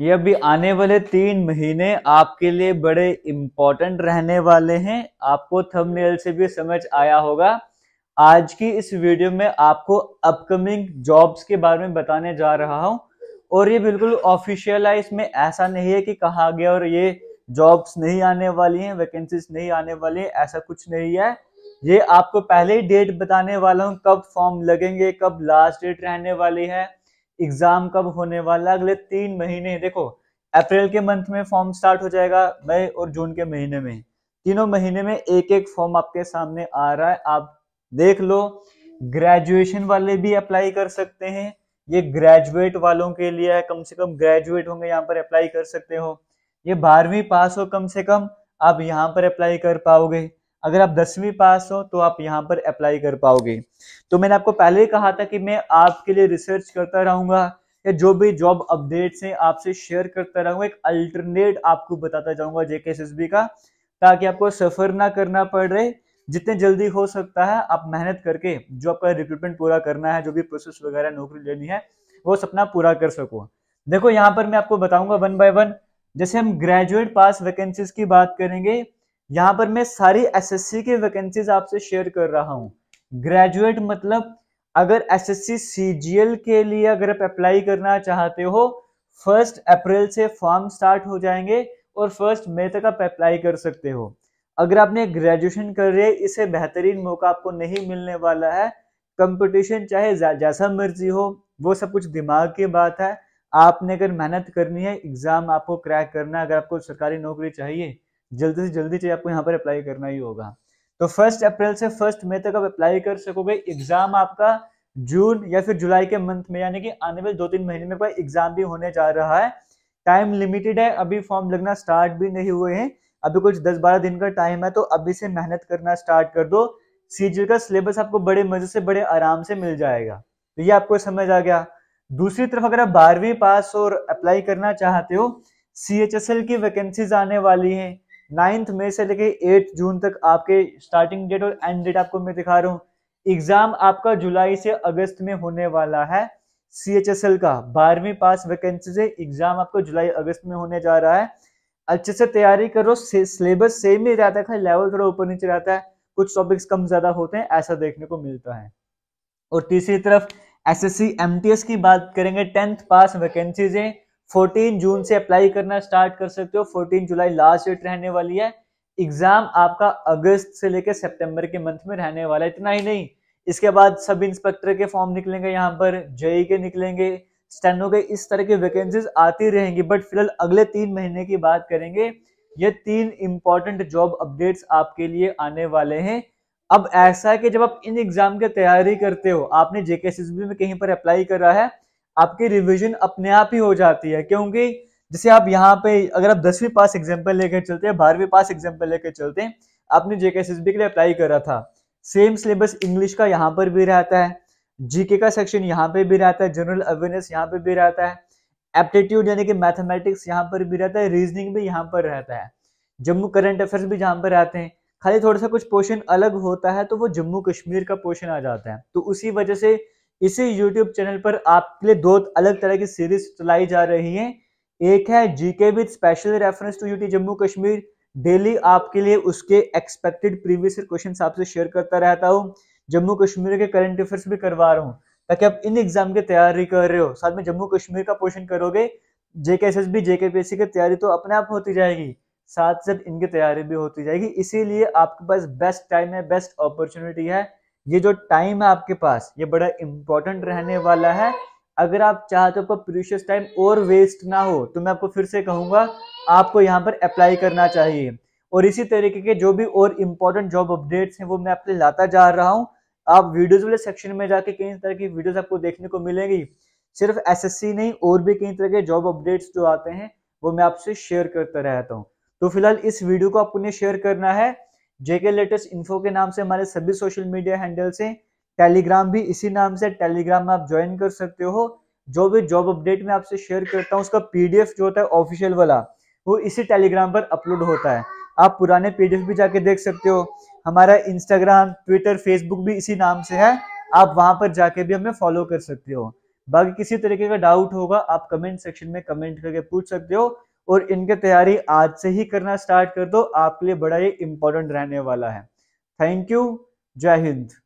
ये अभी आने वाले तीन महीने आपके लिए बड़े इम्पोर्टेंट रहने वाले हैं आपको थंबनेल से भी समझ आया होगा आज की इस वीडियो में आपको अपकमिंग जॉब्स के बारे में बताने जा रहा हूं और ये बिल्कुल ऑफिशियल है इसमें ऐसा नहीं है कि कहा गया और ये जॉब्स नहीं आने वाली हैं वैकेंसीज नहीं आने वाली है ऐसा कुछ नहीं है ये आपको पहले ही डेट बताने वाला हूँ कब फॉर्म लगेंगे कब लास्ट डेट रहने वाली है एग्जाम कब होने वाला अगले तीन महीने देखो अप्रैल के मंथ में फॉर्म स्टार्ट हो जाएगा मई और जून के महीने में तीनों महीने में एक एक फॉर्म आपके सामने आ रहा है आप देख लो ग्रेजुएशन वाले भी अप्लाई कर सकते हैं ये ग्रेजुएट वालों के लिए है कम से कम ग्रेजुएट होंगे यहाँ पर अप्लाई कर सकते हो ये बारहवीं पास हो कम से कम आप यहाँ पर अप्लाई कर पाओगे अगर आप दसवीं पास हो तो आप यहाँ पर अप्लाई कर पाओगे तो मैंने आपको पहले ही कहा था कि मैं आपके लिए रिसर्च करता रहूंगा या जो भी जॉब अपडेट्स हैं आपसे शेयर करता रहूंगा एक अल्टरनेट आपको बताता जाऊंगा जेके एस का ताकि आपको सफर ना करना पड़ रहे जितने जल्दी हो सकता है आप मेहनत करके जो आपका रिक्रूटमेंट पूरा करना है जो भी प्रोसेस वगैरह नौकरी लेनी है वो सपना पूरा कर सको देखो यहाँ पर मैं आपको बताऊंगा वन बाय वन जैसे हम ग्रेजुएट पास वैकेंसीज की बात करेंगे यहाँ पर मैं सारी एसएससी की वैकेंसीज आपसे शेयर कर रहा हूँ ग्रेजुएट मतलब अगर एसएससी सीजीएल के लिए अगर आप अप्लाई करना चाहते हो फर्स्ट अप्रैल से फॉर्म स्टार्ट हो जाएंगे और फर्स्ट मई तक आप अप्लाई कर सकते हो अगर आपने ग्रेजुएशन कर रहे इसे बेहतरीन मौका आपको नहीं मिलने वाला है कंपटीशन चाहे जैसा मर्जी हो वो सब कुछ दिमाग की बात है आपने अगर मेहनत करनी है एग्ज़ाम आपको क्रैक करना है अगर आपको सरकारी नौकरी चाहिए जल्दी से जल्दी चाहिए आपको यहाँ पर अप्लाई करना ही होगा तो फर्स्ट अप्रैल से फर्स्ट मई तक आप अप्लाई कर सकोगे एग्जाम आपका जून या फिर जुलाई के मंथ में यानी कि आने वाले दो तीन महीने में एग्जाम भी होने जा रहा है टाइम लिमिटेड है अभी फॉर्म लगना स्टार्ट भी नहीं हुए हैं अभी कुछ दस बारह दिन का टाइम है तो अभी से मेहनत करना स्टार्ट कर दो सीजी का सिलेबस आपको बड़े मजे से बड़े आराम से मिल जाएगा तो ये आपको समझ आ गया दूसरी तरफ अगर आप बारहवीं पास और अप्लाई करना चाहते हो सी की वैकेंसीज आने वाली हैं नाइन्थ मई से लेके एट जून तक आपके स्टार्टिंग डेट और एंड डेट आपको मैं दिखा रहा हूँ एग्जाम आपका जुलाई से अगस्त में होने वाला है सी एच एस एल का बारहवीं पास वैकेंसी से एग्जाम आपको जुलाई अगस्त में होने जा रहा है अच्छे से तैयारी करो से, सिलेबस सेम ही रहता है लेवल थोड़ा ऊपर नीचे रहता है कुछ टॉपिक्स कम ज्यादा होते हैं ऐसा देखने को मिलता है और तीसरी तरफ टी एस की बात करेंगे टेंथ पास वैकेंसीज है 14 जून से अप्लाई करना स्टार्ट कर सकते हो 14 जुलाई लास्ट डेट रहने वाली है एग्जाम आपका अगस्त से लेकर सितंबर के मंथ में रहने वाला है इतना ही नहीं इसके बाद सब इंस्पेक्टर के फॉर्म निकलेंगे यहाँ पर जेई के निकलेंगे स्टेनो के इस तरह के वैकेंसीज आती रहेंगी बट फिलहाल अगले तीन महीने की बात करेंगे ये तीन इंपॉर्टेंट जॉब अपडेट्स आपके लिए आने वाले हैं अब ऐसा है कि जब आप इन एग्जाम की तैयारी करते हो आपने जेके में कहीं पर अप्लाई करा है आपकी रिविजन अपने आप ही हो जाती है क्योंकि जैसे आप यहाँ पे अगर आप दसवीं पास एग्जाम्पल लेकर चलते हैं बारहवीं पास एग्जाम्पल लेकर चलते हैं आपने जेके एस के लिए अप्लाई करा था सेम सिलेबस इंग्लिश का यहाँ पर भी रहता है जीके का सेक्शन यहाँ पे भी रहता है जनरल अवेयरनेस यहाँ पे भी रहता है एप्टीट्यूड यानी कि मैथमेटिक्स यहाँ पर भी रहता है रीजनिंग भी यहाँ पर रहता है जम्मू करंट अफेयर्स भी यहाँ पर रहते हैं खाली थोड़ा सा कुछ पोर्शन अलग होता है तो वो जम्मू कश्मीर का पोर्शन आ जाता है तो उसी वजह से इसी यूट्यूब चैनल पर आपके लिए दो अलग तरह की सीरीज चलाई जा रही है एक है GK with special reference to UT Jammu Kashmir daily आपके लिए उसके एक्सपेक्टेड प्रीवियस क्वेश्चन आपसे शेयर करता रहता हूँ जम्मू कश्मीर के करंट अफेयर्स भी करवा रहा हूँ ताकि आप इन एग्जाम की तैयारी कर रहे हो साथ में जम्मू कश्मीर का पोर्शन करोगे J K S S B J K P S C की तैयारी तो अपने आप होती जाएगी साथ साथ इनकी तैयारी भी होती जाएगी इसीलिए आपके पास बेस्ट टाइम है बेस्ट अपॉर्चुनिटी है ये जो टाइम है आपके पास ये बड़ा इंपॉर्टेंट रहने वाला है अगर आप चाहते हो आपका प्रीशियस टाइम और वेस्ट ना हो तो मैं आपको फिर से कहूंगा आपको यहाँ पर अप्लाई करना चाहिए और इसी तरीके के जो भी और इम्पोर्टेंट जॉब अपडेट्स हैं वो मैं आपके लाता जा रहा हूँ आप वीडियोज वाले सेक्शन में जाके कई तरह की वीडियोज आपको देखने को मिलेंगी सिर्फ एसएससी नहीं और भी कई तरह के जॉब अपडेट्स जो आते हैं वो मैं आपसे शेयर करता रहता हूँ तो फिलहाल इस वीडियो को आपको शेयर करना है जेके लेटेस्ट इन्फो के नाम से हमारे सभी सोशल मीडिया हैंडल्स हैं टेलीग्राम भी इसी नाम से टेलीग्राम में आप ज्वाइन कर सकते हो जो भी जॉब अपडेट में आपसे शेयर करता हूँ उसका पीडीएफ जो होता है ऑफिशियल वाला वो इसी टेलीग्राम पर अपलोड होता है आप पुराने पीडीएफ भी जाके देख सकते हो हमारा इंस्टाग्राम ट्विटर फेसबुक भी इसी नाम से है आप वहां पर जाके भी हमें फॉलो कर सकते हो बाकी किसी तरीके का डाउट होगा आप कमेंट सेक्शन में कमेंट करके पूछ सकते हो और इनकी तैयारी आज से ही करना स्टार्ट कर दो आपके लिए बड़ा ही इंपॉर्टेंट रहने वाला है थैंक यू जय हिंद